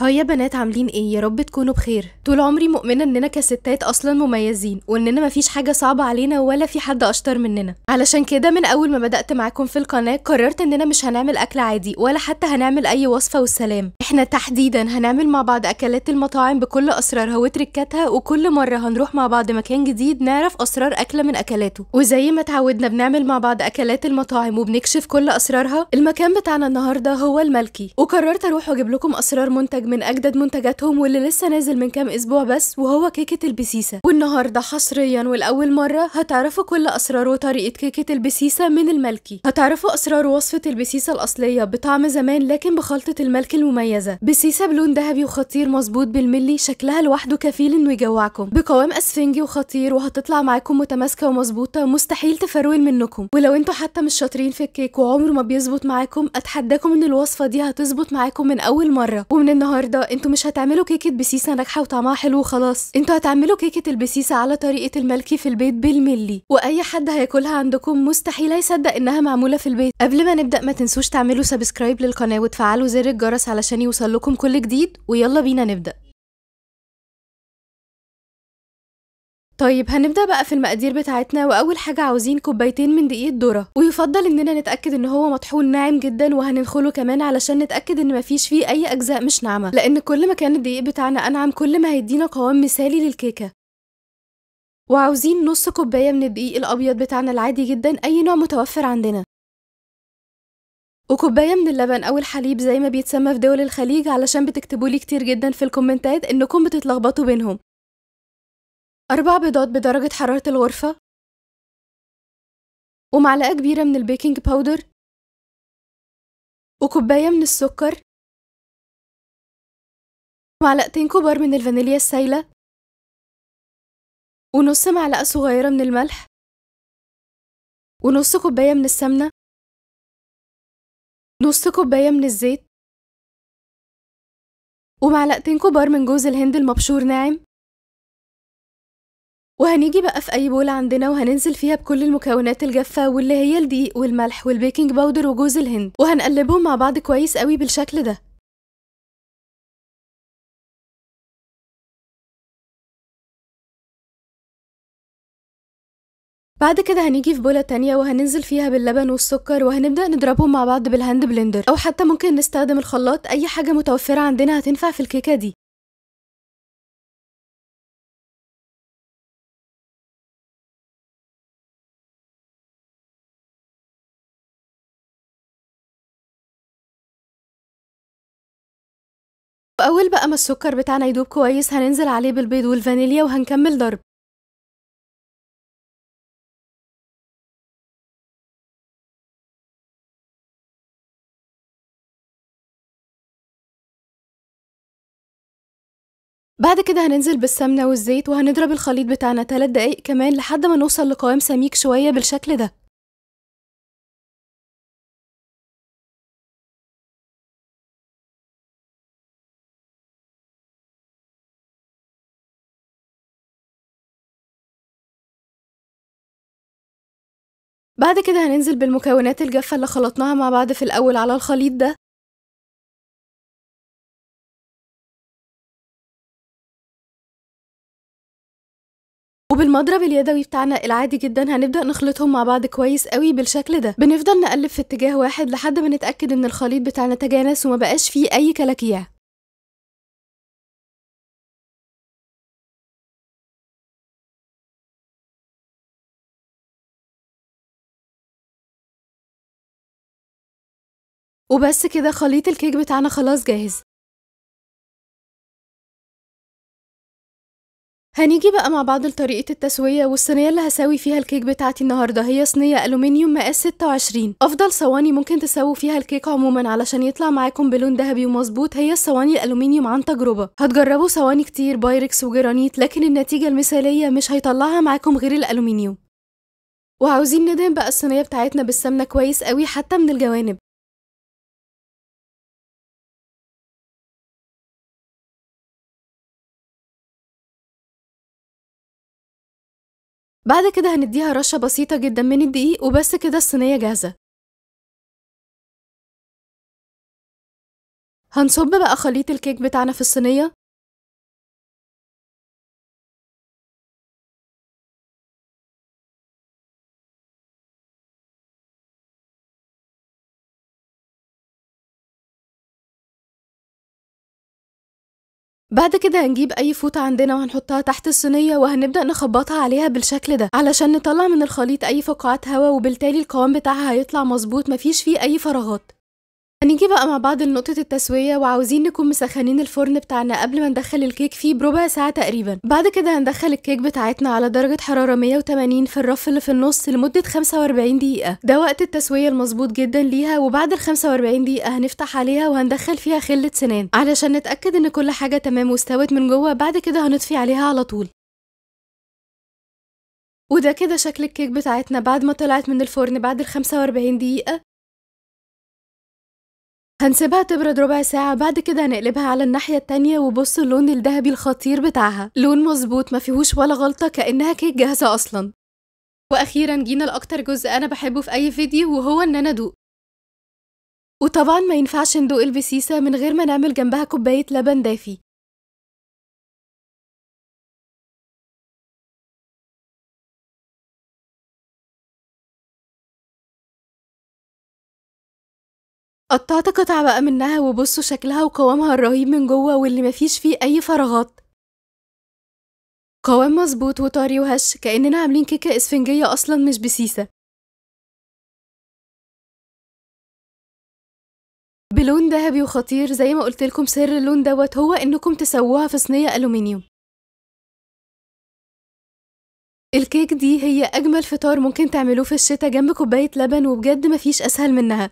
هيا يا بنات عاملين ايه يا رب تكونوا بخير طول عمري مؤمنه اننا كستات اصلا مميزين واننا مفيش حاجه صعبه علينا ولا في حد اشطر مننا علشان كده من اول ما بدات معاكم في القناه قررت اننا مش هنعمل اكل عادي ولا حتى هنعمل اي وصفه والسلام احنا تحديدا هنعمل مع بعض اكلات المطاعم بكل اسرارها وتركاتها وكل مره هنروح مع بعض مكان جديد نعرف اسرار اكله من اكلاته وزي ما اتعودنا بنعمل مع بعض اكلات المطاعم وبنكشف كل اسرارها المكان بتاعنا النهارده هو الملكي وقررت اروح واجيب لكم اسرار منتج من أجدد منتجاتهم واللي لسه نازل من كام أسبوع بس وهو كيكة البسيسة والنهاردة حصريا والأول مرة هتعرفوا كل أسرار وطريقة كيكة البسيسة من الملكي هتعرفوا أسرار وصفة البسيسة الأصلية بطعم زمان لكن بخلطة الملك المميزة بسيسة بلون ذهبي وخطير مظبوط بالملي شكلها لوحده كفيل إنه يجوعكم بقوام أسفنجي وخطير وهتطلع معاكم متماسكة ومظبوطة مستحيل تفرول منكم ولو انتوا حتى مش شاطرين في الكيك وعمره ما بيظبط معاكم أتحداكم إن الوصفة دي هتظبط معاكم من أول مرة ومن النهاردة النهارده انتوا مش هتعملوا كيكه بسيسه ناجحه وطعمها حلو وخلاص انتوا هتعملوا كيكه البسيسه على طريقه الملكي في البيت بالملي واي حد هياكلها عندكم مستحيل يصدق انها معموله في البيت قبل ما نبدا ما تنسوش تعملوا سبسكرايب للقناه وتفعلوا زر الجرس علشان يوصل لكم كل جديد ويلا بينا نبدا طيب هنبدأ بقى في المقادير بتاعتنا وأول حاجة عاوزين كوبايتين من دقيق الذرة ويفضل إننا نتأكد إن هو مطحون ناعم جدا وهننخله كمان علشان نتأكد إن مفيش فيه أي أجزاء مش ناعمة لأن كل ما كان الدقيق بتاعنا أنعم كل ما هيدينا قوام مثالي للكيكة وعاوزين نص كوباية من الدقيق الأبيض بتاعنا العادي جدا أي نوع متوفر عندنا وكوبايه من اللبن او الحليب زي ما بيتسمى في دول الخليج علشان بتكتبوا لي كتير جدا في الكومنتات انكم بتتلخبطوا بينهم أربع بيضات بدرجة حرارة الغرفة ومعلقة كبيرة من البيكنج باودر وكوباية من السكر معلقتين كبار من الفانيليا السايلة ونص معلقة صغيرة من الملح ونص كوباية من السمنة نص كوباية من الزيت ومعلقتين كبار من جوز الهند المبشور ناعم وهنيجي بقى في اي بولة عندنا وهننزل فيها بكل المكونات الجافة واللي هي الدقيق والملح والبيكنج باودر وجوز الهند وهنقلبهم مع بعض كويس قوي بالشكل ده بعد كده هنيجي في بولة تانية وهننزل فيها باللبن والسكر وهنبدأ نضربهم مع بعض بالهاند بلندر أو حتى ممكن نستخدم الخلاط أي حاجة متوفرة عندنا هتنفع في الكيكة دي اول بقى ما السكر بتاعنا يدوب كويس هننزل عليه بالبيض والفانيليا وهنكمل ضرب بعد كده هننزل بالسمنة والزيت وهنضرب الخليط بتاعنا 3 دقايق كمان لحد ما نوصل لقوام سميك شوية بالشكل ده بعد كده هننزل بالمكونات الجافة اللي خلطناها مع بعض في الأول على الخليط ده وبالمضرب اليدوي بتاعنا العادي جدا هنبدأ نخلطهم مع بعض كويس قوي بالشكل ده بنفضل نقلب في اتجاه واحد لحد ما نتأكد ان الخليط بتاعنا تجانس وما بقاش فيه اي كلاكيع وبس كده خليط الكيك بتاعنا خلاص جاهز هنيجي بقى مع بعض لطريقة التسوية والصينية اللي هسوي فيها الكيك بتاعتي النهاردة هي صينية ألومنيوم مقاس 26 أفضل صواني ممكن تسووا فيها الكيك عموما علشان يطلع معاكم بلون ذهبي ومظبوط هي الصواني الألومنيوم عن تجربة هتجربوا صواني كتير بايركس وجرانيت لكن النتيجة المثالية مش هيطلعها معاكم غير الألومنيوم وعاوزين ندهن بقى الصينية بتاعتنا بالسمنة كويس قوي حتى من الجوانب بعد كده هنديها رشة بسيطة جدا من الدقيق وبس كده الصينية جاهزة هنصب بقى خليط الكيك بتاعنا في الصينية بعد كده هنجيب اي فوطة عندنا وهنحطها تحت الصينية وهنبدأ نخبطها عليها بالشكل ده علشان نطلع من الخليط اي فقاعات هواء وبالتالي القوام بتاعها هيطلع مظبوط مفيش فيه اي فراغات هنيجي بقى مع بعض لنقطة التسوية وعاوزين نكون مسخنين الفرن بتاعنا قبل ما ندخل الكيك فيه بربع ساعة تقريبا بعد كده هندخل الكيك بتاعتنا على درجة حرارة 180 في الرف اللي في النص لمدة 45 دقيقة ده وقت التسوية المظبوط جدا ليها وبعد ال 45 دقيقة هنفتح عليها وهندخل فيها خلة سنان علشان نتأكد ان كل حاجة تمام واستوت من جوه بعد كده هنطفي عليها على طول وده كده شكل الكيك بتاعتنا بعد ما طلعت من الفرن بعد ال 45 دقيقة هنسيبها تبرد ربع ساعة بعد كده هنقلبها على الناحية التانية وبص اللون الذهبي الخطير بتاعها لون مظبوط ما فيهوش ولا غلطة كأنها كيك جاهزة أصلا وأخيرا جينا لأكتر جزء أنا بحبه في أي فيديو وهو إن أنا أدوق وطبعا ما ينفعش ندوق البسيسة من غير ما نعمل جنبها كوباية لبن دافي قطعت قطع بقى منها وبصوا شكلها وقوامها الرهيب من جوه واللي مفيش فيه أي فراغات قوام مظبوط وطري وهش كأننا عاملين كيكة إسفنجية أصلا مش بسيسة بلون ذهبي وخطير زي ما قلت لكم سر اللون دوت هو انكم تسووها في صينيه الومنيوم الكيك دي هي اجمل فطار ممكن تعملوه في الشتاء جنب كوبايه لبن وبجد مفيش اسهل منها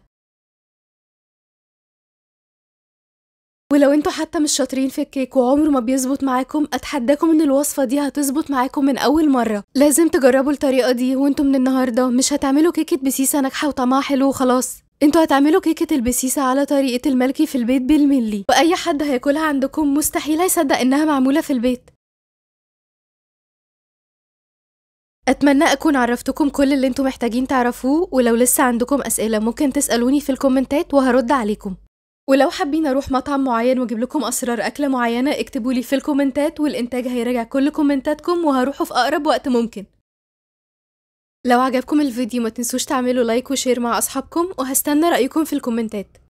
ولو انتوا حتى مش شاطرين في الكيك وعمره ما بيظبط معاكم اتحداكم ان الوصفه دي هتظبط معاكم من اول مره لازم تجربوا الطريقه دي وانتوا من النهارده مش هتعملوا كيكه بسيسه ناجحه وطعمها حلو وخلاص انتوا هتعملوا كيكة البسيسة على طريقة الملكي في البيت بالملي وأي حد هياكلها عندكم مستحيل هيصدق إنها معمولة في البيت أتمنى أكون عرفتكم كل اللي انتوا محتاجين تعرفوه ولو لسه عندكم أسئلة ممكن تسألوني في الكومنتات وهرد عليكم ولو حابين اروح مطعم معين واجيب لكم اسرار اكله معينه اكتبوا لي في الكومنتات والانتاج هيراجع كل كومنتاتكم وهروحوا في اقرب وقت ممكن لو عجبكم الفيديو ما تنسوش تعملوا لايك وشير مع اصحابكم وهستنى رايكم في الكومنتات